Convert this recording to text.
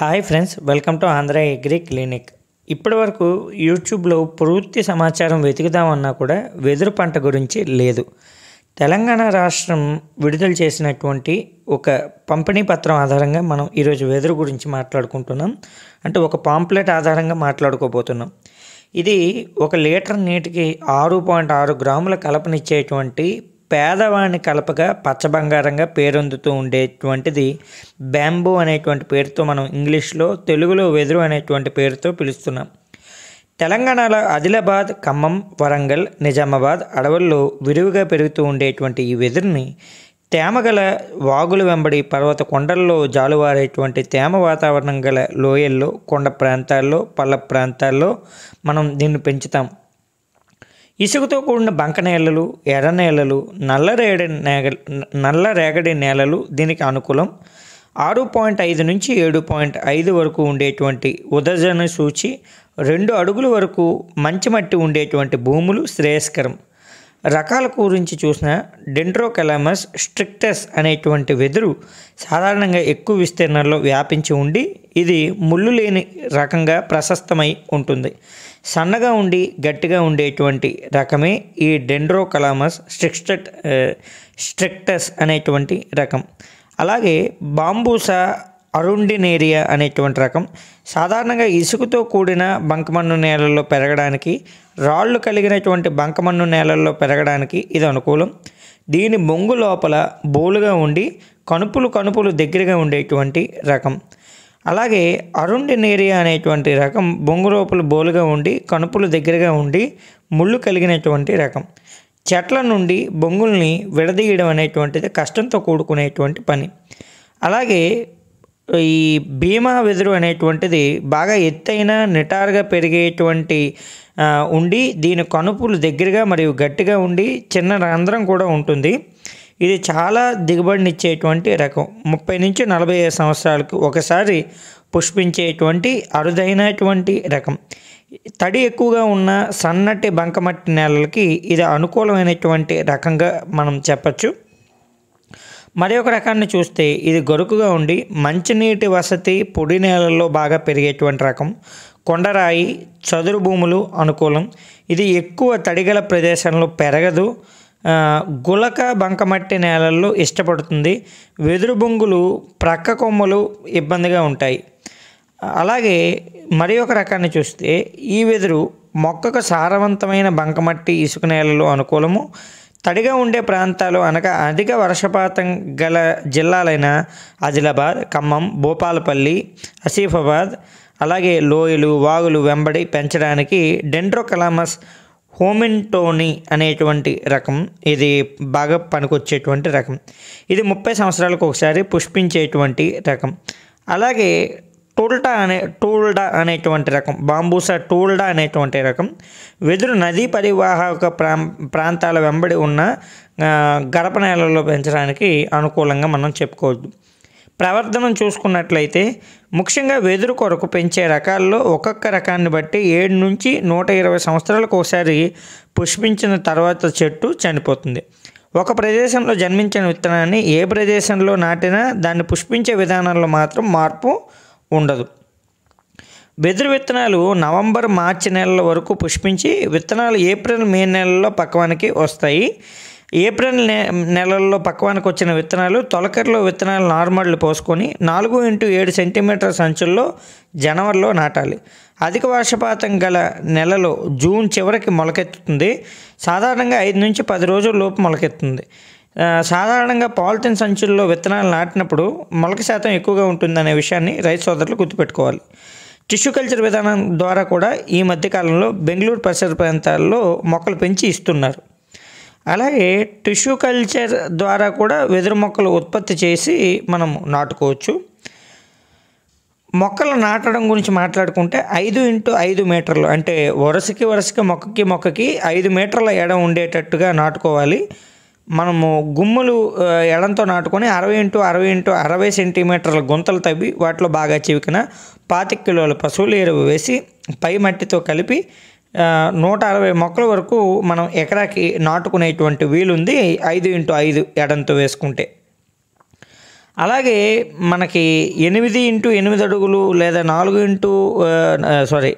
hi friends welcome to Andhra agri clinic ఇప్పటి వరకు యూట్యూబ్లో పూర్తి సమాచారం వెతుకుదామన్నా కూడా వెదురు పంట గురించి లేదు తెలంగాణ రాష్ట్రం విడుదల చేసినటువంటి ఒక పంపిణీ పత్రం ఆధారంగా మనం ఈరోజు వెదురు గురించి మాట్లాడుకుంటున్నాం అంటే ఒక పాంప్లెట్ ఆధారంగా మాట్లాడుకోబోతున్నాం ఇది ఒక లీటర్ నీటికి ఆరు పాయింట్ ఆరు గ్రాముల కలపనిచ్చేటువంటి పేదవాణ్ణి కలపగా పచ్చబంగారంగా పేరొందుతూ ఉండేటువంటిది బ్యాంబో అనేటువంటి పేరుతో మనం ఇంగ్లీష్లో తెలుగులో వెదురు అనేటువంటి పేరుతో పిలుస్తున్నాం తెలంగాణలో ఆదిలాబాద్ ఖమ్మం వరంగల్ నిజామాబాద్ అడవుల్లో విరివిగా పెరుగుతూ ఉండేటువంటి ఈ వెదురుని తేమగల వాగులు వెంబడి పర్వత కొండల్లో జాలువారేటువంటి తేమ వాతావరణం గల లోయల్లో కొండ ప్రాంతాల్లో పల్ల ప్రాంతాల్లో మనం దీన్ని పెంచుతాం ఇసుకతో కూడిన బంక నేలలు ఎర్ర నేలలు నల్లరేగడి నేగ నల్ల రేగడి నేలలు దీనికి అనుకూలం ఆరు పాయింట్ ఐదు నుంచి ఏడు పాయింట్ ఐదు వరకు ఉండేటువంటి ఉదజన సూచి రెండు అడుగుల వరకు మంచి మట్టి ఉండేటువంటి భూములు శ్రేయస్కరం రకాల గురించి చూసిన డెండ్రోకెలామస్ స్ట్రిక్టస్ అనేటువంటి వెదురు సాధారణంగా ఎక్కువ విస్తీర్ణంలో వ్యాపించి ఉండి ఇది ముళ్ళు లేని రకంగా ప్రశస్తమై ఉంటుంది సన్నగా ఉండి గట్టిగా ఉండేటువంటి రకమే ఈ డెండ్రోకలామస్ స్ట్రిక్స్టట్ స్ట్రిక్టస్ అనేటువంటి రకం అలాగే బాంబూసా అరుండినేరియా అనేటువంటి రకం సాధారణంగా ఇసుకతో కూడిన బంకమన్ను నేలల్లో పెరగడానికి రాళ్ళు కలిగినటువంటి బంకమన్ను నేలల్లో పెరగడానికి ఇది అనుకూలం దీని బొంగు లోపల బోలుగా ఉండి కనుపులు కనుపులు దగ్గరగా ఉండేటువంటి రకం అలాగే అరుండి నేరియా అనేటువంటి రకం బొంగు లోపల బోలుగా ఉండి కనుపులు దగ్గరగా ఉండి ముళ్ళు కలిగినటువంటి రకం చెట్ల నుండి బొంగుల్ని విడదీయడం అనేటువంటిది కష్టంతో కూడుకునేటువంటి పని అలాగే ఈ భీమా వెదురు అనేటువంటిది బాగా ఎత్తైన నిటారుగా పెరిగేటువంటి ఉండి దీని కనుపులు దగ్గరగా మరియు గట్టిగా ఉండి చిన్న రంధ్రం కూడా ఉంటుంది ఇది చాలా దిగుబడినిచ్చేటువంటి రకం ముప్పై నుంచి నలభై ఐదు సంవత్సరాలకు ఒకసారి పుష్పించేటువంటి అరుదైనటువంటి రకం తడి ఎక్కువగా ఉన్న సన్నటి బంకమట్టి నేలలకి ఇది అనుకూలమైనటువంటి రకంగా మనం చెప్పచ్చు మరి ఒక రకాన్ని చూస్తే ఇది గొరుకుగా ఉండి మంచినీటి వసతి పొడి నేలల్లో బాగా పెరిగేటువంటి రకం కొండరాయి చదురు భూములు అనుకూలం ఇది ఎక్కువ తడిగల ప్రదేశంలో పెరగదు గులక బంకమట్టి నేలల్లో ఇష్టపడుతుంది వెదురు బొంగులు ప్రక్క కొమ్మలు ఇబ్బందిగా ఉంటాయి అలాగే మరి ఒక రకాన్ని చూస్తే ఈ వెదురు మొక్కకు సారవంతమైన బంకమట్టి ఇసుక నేలలో అనుకూలము తడిగా ఉండే ప్రాంతాలు అనగా అధిక వర్షపాతం గల జిల్లాలైన ఆదిలాబాద్ ఖమ్మం భూపాలపల్లి ఆసిఫాబాద్ అలాగే లోయలు వాగులు వెంబడి పెంచడానికి డెండ్రోకలామస్ హోమిన్టోని అనేటువంటి రకం ఇది బాగా పనికొచ్చేటువంటి రకం ఇది ముప్పై సంవత్సరాలకు ఒకసారి పుష్పించేటువంటి రకం అలాగే టోల్టా అనే టోల్డా అనేటువంటి రకం బాంబూసా టోల్డా అనేటువంటి రకం వెదురు నదీ పరివాహక ప్రా ప్రాంతాల వెంబడి ఉన్న గడప నేలల్లో పెంచడానికి అనుకూలంగా మనం చెప్పుకోవద్దు ప్రవర్ధనం చూసుకున్నట్లయితే ముఖ్యంగా వెదురు కొరకు పెంచే రకాల్లో ఒక్కొక్క రకాన్ని బట్టి ఏడు నుంచి నూట ఇరవై సంవత్సరాలకు ఒకసారి పుష్పించిన తర్వాత చెట్టు చనిపోతుంది ఒక ప్రదేశంలో జన్మించిన విత్తనాన్ని ఏ ప్రదేశంలో నాటినా దాన్ని పుష్పించే విధానంలో మాత్రం మార్పు ఉండదు వెదురు విత్తనాలు నవంబర్ మార్చి నెలల వరకు పుష్పించి విత్తనాలు ఏప్రిల్ మే నెలల్లో పక్వానికి వస్తాయి ఏప్రిల్ నెలల్లో పక్వానికి వచ్చిన విత్తనాలు తొలకరిలో విత్తనాలు నార్మల్లు పోసుకొని నాలుగు ఇంటూ ఏడు సెంటీమీటర్ సంచుల్లో జనవరిలో నాటాలి అధిక వర్షపాతం గల నెలలో జూన్ చివరికి మొలకెత్తుతుంది సాధారణంగా ఐదు నుంచి పది రోజుల లోపు మొలకెత్తుంది సాధారణంగా పాలిథిన్ సంచుల్లో విత్తనాలు నాటినప్పుడు మొలక శాతం ఎక్కువగా ఉంటుందనే విషయాన్ని రైతు సోదరులు గుర్తుపెట్టుకోవాలి టిష్యూ కల్చర్ విధానం ద్వారా కూడా ఈ మధ్యకాలంలో బెంగళూరు పరిసర ప్రాంతాల్లో మొక్కలు పెంచి ఇస్తున్నారు అలాగే టిష్యూ కల్చర్ ద్వారా కూడా వెదురు మొక్కలు ఉత్పత్తి చేసి మనం నాటుకోవచ్చు మొక్కలు నాటడం గురించి మాట్లాడుకుంటే ఐదు ఇంటూ ఐదు మీటర్లు అంటే వరుసకి వరుసకి మొక్కకి మొక్కకి ఐదు మీటర్ల ఎడ ఉండేటట్టుగా నాటుకోవాలి మనము గుమ్ములు ఎడంతో నాటుకొని అరవై ఇంటూ అరవై ఇంటూ అరవై సెంటీమీటర్ల గుంతలు తవ్వి వాటిలో బాగా చివికిన పాతిక కిలోల పశువుల ఎరువు వేసి పై మట్టితో కలిపి నూట అరవై మొక్కల వరకు మనం ఎకరాకి నాటుకునేటువంటి వీలుంది ఐదు ఇంటూ ఐదు ఎడంతో వేసుకుంటే అలాగే మనకి ఎనిమిది ఇంటూ ఎనిమిది అడుగులు లేదా నాలుగు ఇంటూ సారీ